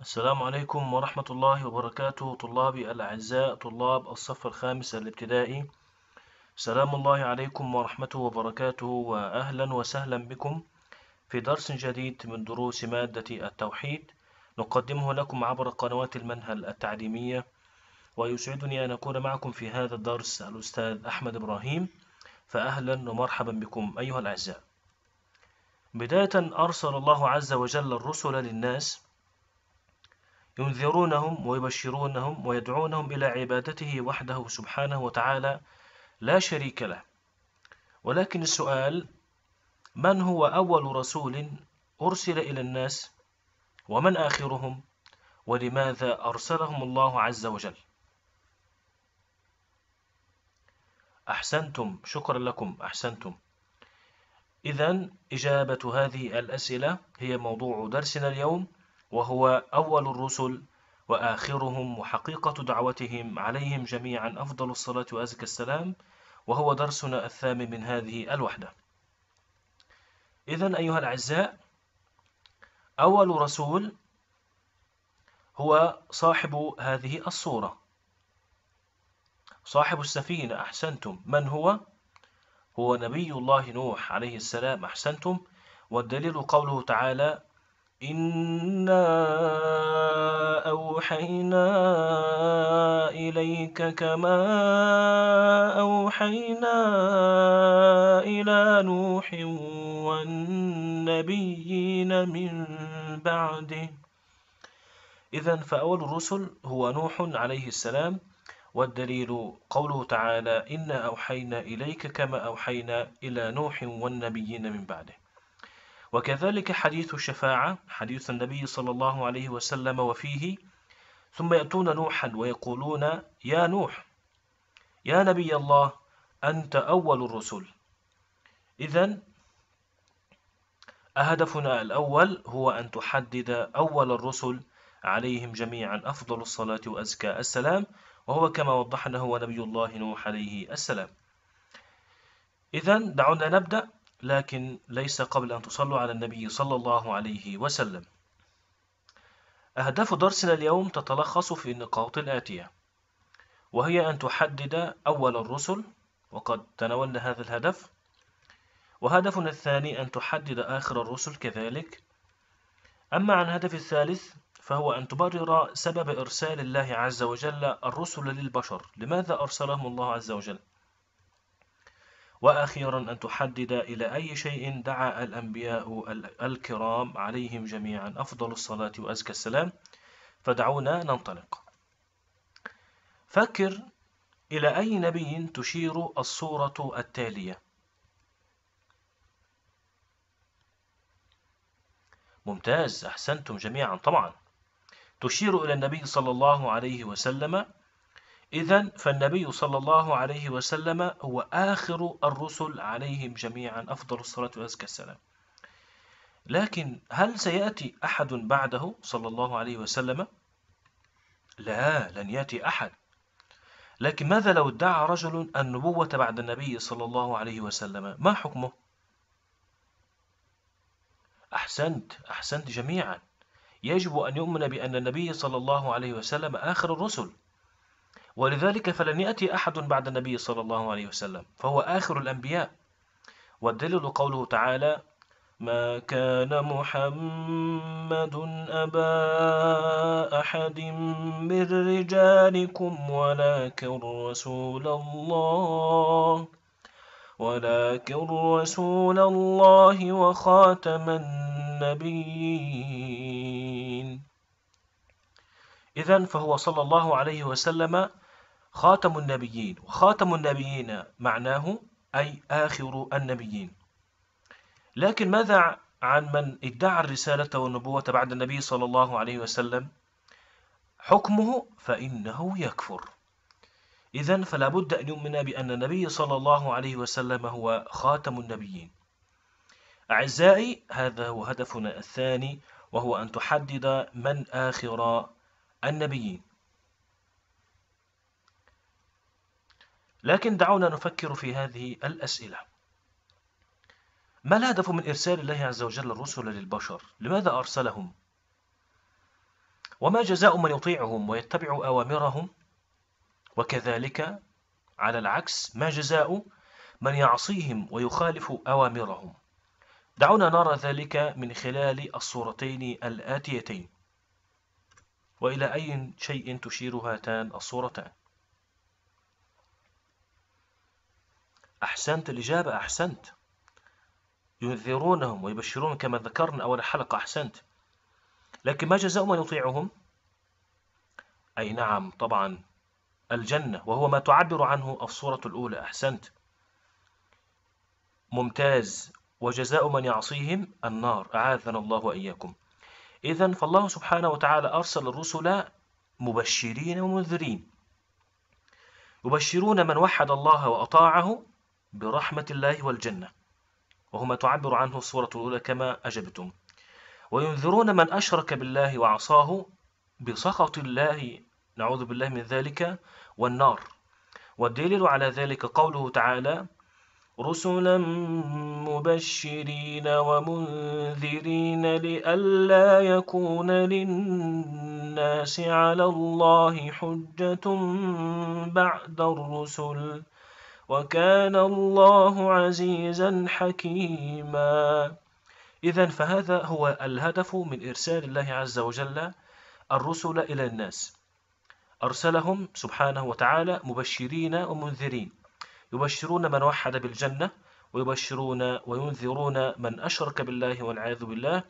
السلام عليكم ورحمة الله وبركاته طلابي الأعزاء طلاب الصف الخامس الابتدائي سلام الله عليكم ورحمته وبركاته وأهلا وسهلا بكم في درس جديد من دروس مادة التوحيد نقدمه لكم عبر قنوات المنهل التعليمية ويسعدني أن أكون معكم في هذا الدرس الأستاذ أحمد إبراهيم فأهلا ومرحبا بكم أيها الأعزاء بداية أرسل الله عز وجل الرسل للناس ينذرونهم ويبشرونهم ويدعونهم إلى عبادته وحده سبحانه وتعالى لا شريك له ولكن السؤال من هو أول رسول أرسل إلى الناس ومن آخرهم ولماذا أرسلهم الله عز وجل أحسنتم شكرا لكم أحسنتم إذا إجابة هذه الأسئلة هي موضوع درسنا اليوم وهو أول الرسل وآخرهم وحقيقة دعوتهم عليهم جميعا أفضل الصلاة وأزكى السلام وهو درسنا الثامن من هذه الوحدة إذا أيها الأعزاء أول رسول هو صاحب هذه الصورة صاحب السفينة أحسنتم من هو؟ هو نبي الله نوح عليه السلام أحسنتم والدليل قوله تعالى إنا أوحينا إليك كما أوحينا إلى نوح والنبيين من بعده إذا فأول الرسل هو نوح عليه السلام والدليل قوله تعالى إنا أوحينا إليك كما أوحينا إلى نوح والنبيين من بعده وكذلك حديث الشفاعة حديث النبي صلى الله عليه وسلم وفيه ثم يأتون نوحا ويقولون يا نوح يا نبي الله أنت أول الرسل إذا أهدفنا الأول هو أن تحدد أول الرسل عليهم جميعا أفضل الصلاة وأزكى السلام وهو كما وضحنا هو نبي الله نوح عليه السلام إذا دعونا نبدأ لكن ليس قبل أن تصلوا على النبي صلى الله عليه وسلم أهداف درسنا اليوم تتلخص في النقاط الآتية وهي أن تحدد أول الرسل وقد تناولنا هذا الهدف وهدفنا الثاني أن تحدد آخر الرسل كذلك أما عن الهدف الثالث فهو أن تبرر سبب إرسال الله عز وجل الرسل للبشر لماذا أرسلهم الله عز وجل وأخيرا أن تحدد إلى أي شيء دعا الأنبياء الكرام عليهم جميعا أفضل الصلاة وأزكى السلام فدعونا ننطلق فكر إلى أي نبي تشير الصورة التالية ممتاز أحسنتم جميعا طبعا تشير إلى النبي صلى الله عليه وسلم إذا فالنبي صلى الله عليه وسلم هو آخر الرسل عليهم جميعا أفضل الصلاة وأزكى السلام لكن هل سيأتي أحد بعده صلى الله عليه وسلم؟ لا لن يأتي أحد لكن ماذا لو ادعى رجل النبوة بعد النبي صلى الله عليه وسلم ما حكمه؟ أحسنت أحسنت جميعا يجب أن يؤمن بأن النبي صلى الله عليه وسلم آخر الرسل ولذلك فلن يأتي أحد بعد النبي صلى الله عليه وسلم فهو آخر الأنبياء والدليل قوله تعالى ما كان محمد أبا أحد من رجالكم ولكن رسول الله ولكن رسول الله وخاتم النبيين إذا فهو صلى الله عليه وسلم خاتم النبيين وخاتم النبيين معناه أي آخر النبيين لكن ماذا عن من ادعى الرسالة والنبوة بعد النبي صلى الله عليه وسلم حكمه فإنه يكفر إذا فلا بد أن يؤمن بأن النبي صلى الله عليه وسلم هو خاتم النبيين أعزائي هذا هو هدفنا الثاني وهو أن تحدد من آخر النبيين لكن دعونا نفكر في هذه الأسئلة ما الهدف من إرسال الله عز وجل الرسل للبشر؟ لماذا أرسلهم؟ وما جزاء من يطيعهم ويتبع أوامرهم؟ وكذلك على العكس ما جزاء من يعصيهم ويخالف أوامرهم؟ دعونا نرى ذلك من خلال الصورتين الآتيتين وإلى أي شيء تشير هاتان الصورتان أحسنت الإجابة أحسنت ينذرونهم ويبشرون كما ذكرنا أول حلقة أحسنت لكن ما جزاء من يطيعهم؟ أي نعم طبعا الجنة وهو ما تعبر عنه الصورة الأولى أحسنت ممتاز وجزاء من يعصيهم النار أعاذنا الله وإياكم إذا فالله سبحانه وتعالى أرسل الرسل مبشرين ومنذرين يبشرون من وحد الله وأطاعه برحمة الله والجنة وهما تعبر عنه الصورة الأولى كما أجبتم وينذرون من أشرك بالله وعصاه بسخط الله نعوذ بالله من ذلك والنار والدليل على ذلك قوله تعالى رسلا مبشرين ومنذرين لئلا يكون للناس على الله حجة بعد الرسل وكان الله عزيزا حكيما إذا فهذا هو الهدف من إرسال الله عز وجل الرسل إلى الناس أرسلهم سبحانه وتعالى مبشرين ومنذرين يبشرون من وحد بالجنة ويبشرون وينذرون من أشرك بالله والعياذ بالله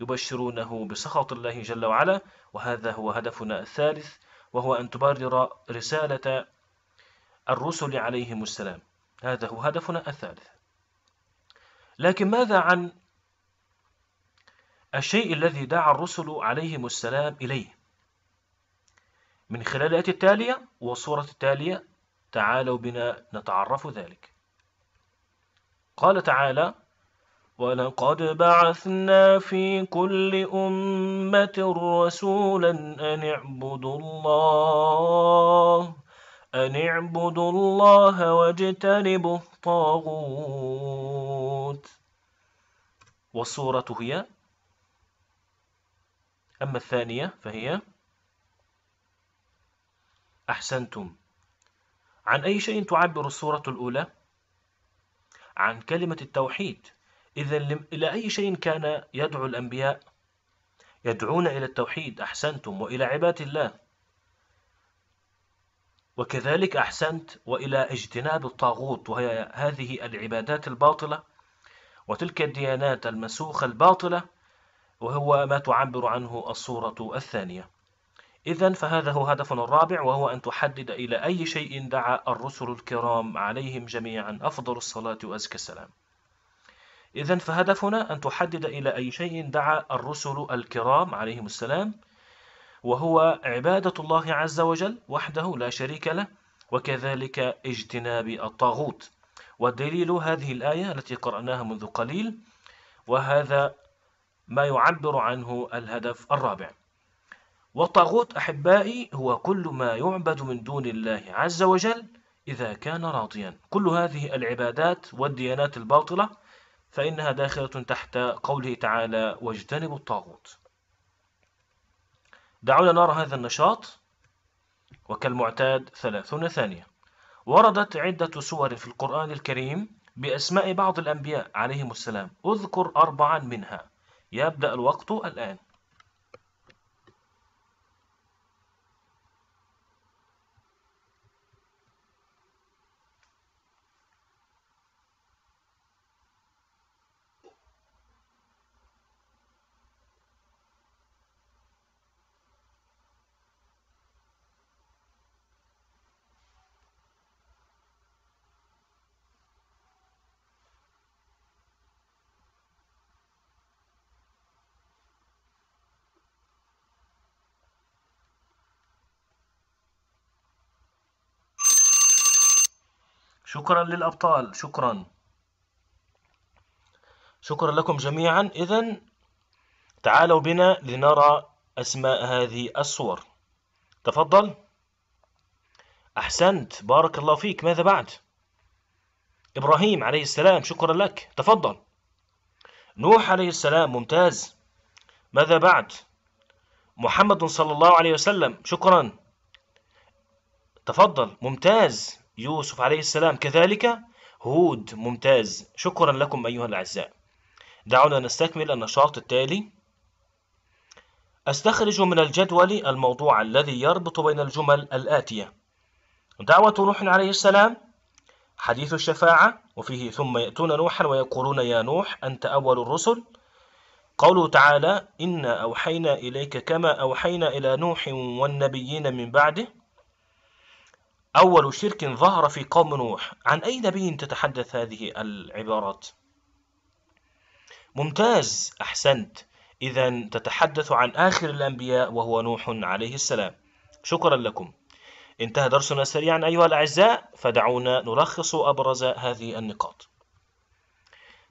يبشرونه بسخط الله جل وعلا وهذا هو هدفنا الثالث وهو أن تبرر رسالة الرسل عليهم السلام هذا هو هدفنا الثالث لكن ماذا عن الشيء الذي دعا الرسل عليهم السلام اليه من خلال الآية التالية والصورة التالية تعالوا بنا نتعرف ذلك قال تعالى ولقد بعثنا في كل أمة رسولا أن اعبدوا الله أن اعبدوا الله واجتنبوا الطاغوت والصورة هي أما الثانية فهي أحسنتم عن أي شيء تعبر الصورة الأولى؟ عن كلمة التوحيد إذا إلى أي شيء كان يدعو الأنبياء؟ يدعون إلى التوحيد أحسنتم وإلى عباد الله وكذلك أحسنت وإلى اجتناب الطاغوت وهي هذه العبادات الباطلة وتلك الديانات المسوخة الباطلة وهو ما تعبر عنه الصورة الثانية إذا فهذا هو هدفنا الرابع وهو أن تحدد إلى أي شيء دعا الرسل الكرام عليهم جميعا أفضل الصلاة وأزكى السلام إذا فهدفنا أن تحدد إلى أي شيء دعا الرسل الكرام عليهم السلام وهو عبادة الله عز وجل وحده لا شريك له وكذلك اجتناب الطاغوت والدليل هذه الآية التي قرأناها منذ قليل وهذا ما يعبر عنه الهدف الرابع والطاغوت أحبائي هو كل ما يعبد من دون الله عز وجل إذا كان راضيا كل هذه العبادات والديانات الباطلة فإنها داخلة تحت قوله تعالى واجتنبوا الطاغوت دعونا نرى هذا النشاط وكالمعتاد ثلاثون ثانية وردت عدة سور في القرآن الكريم بأسماء بعض الأنبياء عليهم السلام اذكر أربعا منها يبدأ الوقت الآن شكرا للأبطال شكرا شكرا لكم جميعا إذا تعالوا بنا لنرى أسماء هذه الصور تفضل أحسنت بارك الله فيك ماذا بعد إبراهيم عليه السلام شكرا لك تفضل نوح عليه السلام ممتاز ماذا بعد محمد صلى الله عليه وسلم شكرا تفضل ممتاز يوسف عليه السلام كذلك هود ممتاز شكرا لكم أيها الأعزاء دعونا نستكمل النشاط التالي أستخرج من الجدول الموضوع الذي يربط بين الجمل الآتية دعوة نوح عليه السلام حديث الشفاعة وفيه ثم يأتون نوحا ويقولون يا نوح أنت أول الرسل قوله تعالى إنا أوحينا إليك كما أوحينا إلى نوح والنبيين من بعده أول شرك ظهر في قوم نوح عن أي نبي تتحدث هذه العبارات؟ ممتاز أحسنت إذا تتحدث عن آخر الأنبياء وهو نوح عليه السلام شكرا لكم انتهى درسنا سريعا أيها الأعزاء فدعونا نلخص أبرز هذه النقاط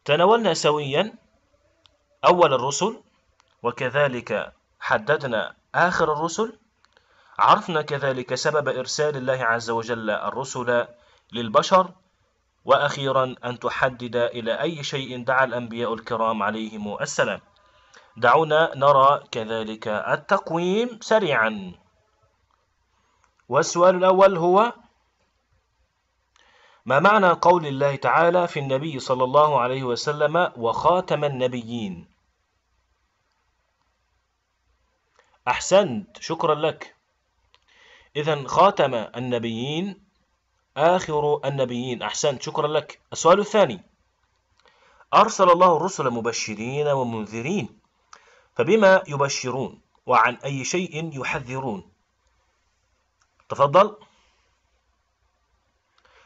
تناولنا سويا أول الرسل وكذلك حددنا آخر الرسل عرفنا كذلك سبب إرسال الله عز وجل الرسل للبشر وأخيرا أن تحدد إلى أي شيء دعا الأنبياء الكرام عليهم السلام دعونا نرى كذلك التقويم سريعا والسؤال الأول هو ما معنى قول الله تعالى في النبي صلى الله عليه وسلم وخاتم النبيين أحسنت شكرا لك إذا خاتم النبيين آخر النبيين أحسنت شكرا لك السؤال الثاني أرسل الله الرسل مبشرين ومنذرين فبما يبشرون وعن أي شيء يحذرون تفضل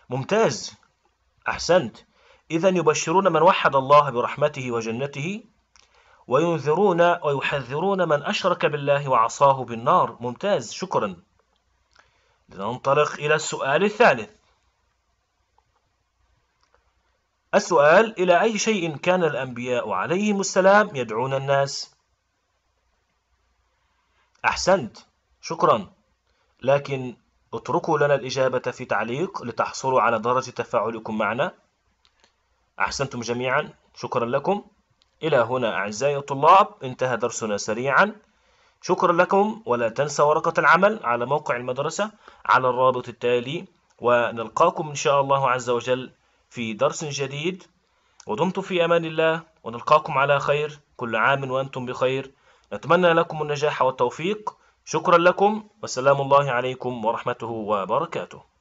ممتاز أحسنت إذا يبشرون من وحد الله برحمته وجنته وينذرون ويحذرون من أشرك بالله وعصاه بالنار ممتاز شكرا لننطلق إلى السؤال الثالث السؤال إلى أي شيء كان الأنبياء عليهم السلام يدعون الناس؟ أحسنت شكرا لكن اتركوا لنا الإجابة في تعليق لتحصلوا على درجة تفاعلكم معنا أحسنتم جميعا شكرا لكم إلى هنا أعزائي الطلاب انتهى درسنا سريعا شكرا لكم ولا تنسوا ورقة العمل على موقع المدرسة على الرابط التالي ونلقاكم إن شاء الله عز وجل في درس جديد ودمتم في أمان الله ونلقاكم على خير كل عام وأنتم بخير نتمنى لكم النجاح والتوفيق شكرا لكم وسلام الله عليكم ورحمته وبركاته